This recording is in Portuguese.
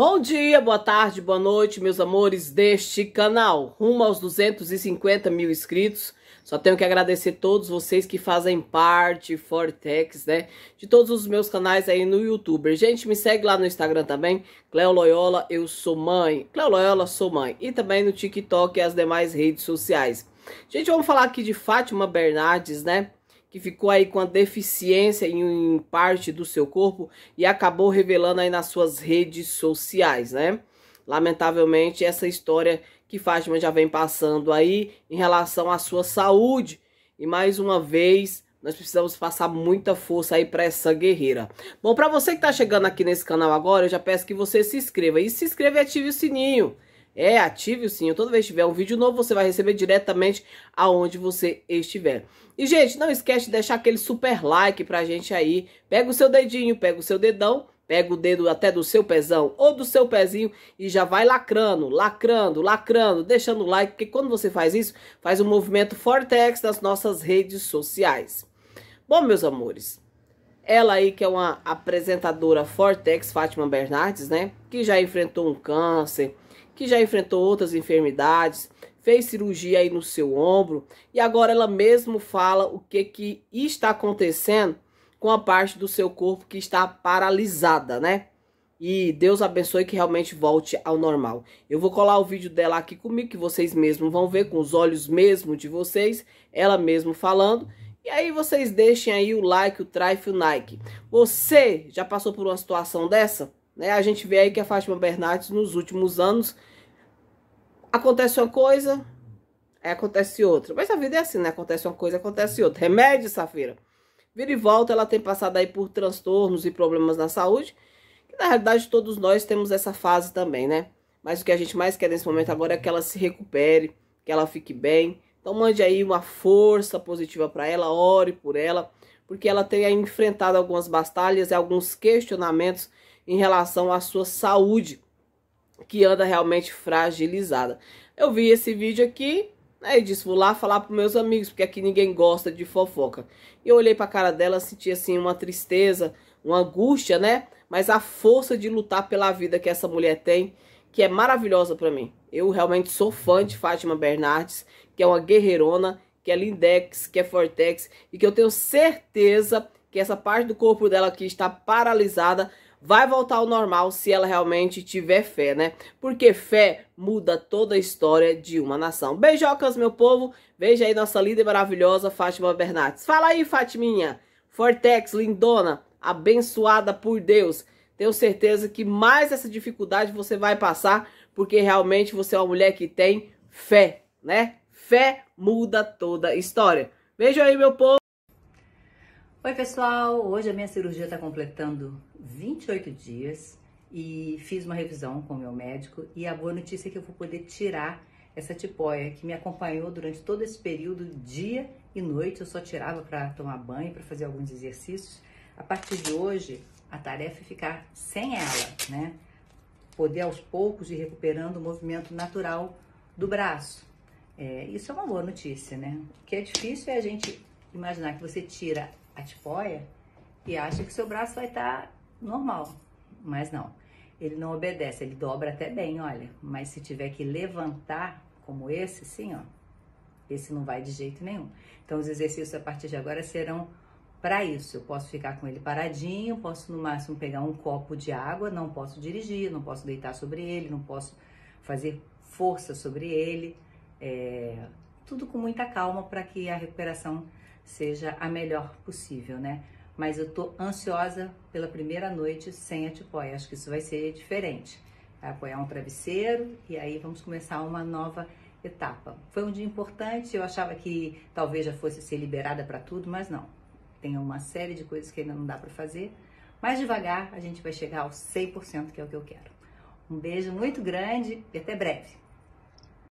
Bom dia, boa tarde, boa noite, meus amores deste canal. Rumo aos 250 mil inscritos. Só tenho que agradecer todos vocês que fazem parte, Fortex, né? De todos os meus canais aí no YouTube. Gente, me segue lá no Instagram também, Cleo Loyola, eu sou mãe. Cleo Loyola, sou mãe. E também no TikTok e as demais redes sociais. Gente, vamos falar aqui de Fátima Bernardes, né? que ficou aí com a deficiência em parte do seu corpo e acabou revelando aí nas suas redes sociais, né? Lamentavelmente, essa história que Fátima já vem passando aí em relação à sua saúde. E mais uma vez, nós precisamos passar muita força aí para essa guerreira. Bom, para você que está chegando aqui nesse canal agora, eu já peço que você se inscreva. E se inscreva e ative o sininho é ative o sininho. Toda vez que tiver um vídeo novo, você vai receber diretamente aonde você estiver. E, gente, não esquece de deixar aquele super like pra gente aí. Pega o seu dedinho, pega o seu dedão, pega o dedo até do seu pezão ou do seu pezinho e já vai lacrando, lacrando, lacrando, deixando o like, porque quando você faz isso, faz um movimento Fortex nas nossas redes sociais. Bom, meus amores, ela aí que é uma apresentadora Fortex, Fátima Bernardes, né? Que já enfrentou um câncer, que já enfrentou outras enfermidades, fez cirurgia aí no seu ombro e agora ela mesmo fala o que que está acontecendo com a parte do seu corpo que está paralisada, né? E Deus abençoe que realmente volte ao normal. Eu vou colar o vídeo dela aqui comigo que vocês mesmos vão ver com os olhos mesmo de vocês, ela mesmo falando. E aí vocês deixem aí o like, o trife, o Nike. Você já passou por uma situação dessa? Né? A gente vê aí que a Fátima Bernardes, nos últimos anos, acontece uma coisa, acontece outra. Mas a vida é assim, né? Acontece uma coisa, acontece outra. Remédio, Safira. Vira e volta, ela tem passado aí por transtornos e problemas na saúde. Que na realidade todos nós temos essa fase também, né? Mas o que a gente mais quer nesse momento agora é que ela se recupere, que ela fique bem. Então mande aí uma força positiva para ela, ore por ela, porque ela tem enfrentado algumas batalhas e alguns questionamentos em relação à sua saúde, que anda realmente fragilizada. Eu vi esse vídeo aqui, aí né, disse, vou lá falar para meus amigos, porque aqui ninguém gosta de fofoca. E eu olhei para a cara dela, senti assim uma tristeza, uma angústia, né? Mas a força de lutar pela vida que essa mulher tem, que é maravilhosa para mim. Eu realmente sou fã de Fátima Bernardes, que é uma guerreirona, que é lindex, que é fortex, e que eu tenho certeza que essa parte do corpo dela aqui está paralisada, vai voltar ao normal se ela realmente tiver fé, né? Porque fé muda toda a história de uma nação. Beijocas, meu povo. Veja aí nossa líder maravilhosa, Fátima Bernardes. Fala aí, Fatiminha. Fortex, lindona, abençoada por Deus. Tenho certeza que mais essa dificuldade você vai passar, porque realmente você é uma mulher que tem fé, né? Fé muda toda a história. Veja aí, meu povo. Oi, pessoal! Hoje a minha cirurgia está completando 28 dias e fiz uma revisão com o meu médico. E a boa notícia é que eu vou poder tirar essa tipóia que me acompanhou durante todo esse período, dia e noite. Eu só tirava para tomar banho, para fazer alguns exercícios. A partir de hoje, a tarefa é ficar sem ela, né? Poder aos poucos ir recuperando o movimento natural do braço. É, isso é uma boa notícia, né? O que é difícil é a gente imaginar que você tira a tipóia e acha que seu braço vai estar tá normal, mas não. Ele não obedece, ele dobra até bem, olha, mas se tiver que levantar como esse, sim, ó. Esse não vai de jeito nenhum. Então os exercícios a partir de agora serão para isso. Eu posso ficar com ele paradinho, posso no máximo pegar um copo de água, não posso dirigir, não posso deitar sobre ele, não posso fazer força sobre ele. É, tudo com muita calma para que a recuperação seja a melhor possível, né? Mas eu tô ansiosa pela primeira noite sem a tipóia. Acho que isso vai ser diferente. Vai apoiar um travesseiro e aí vamos começar uma nova etapa. Foi um dia importante, eu achava que talvez já fosse ser liberada para tudo, mas não. Tem uma série de coisas que ainda não dá para fazer. Mais devagar a gente vai chegar ao 100%, que é o que eu quero. Um beijo muito grande e até breve.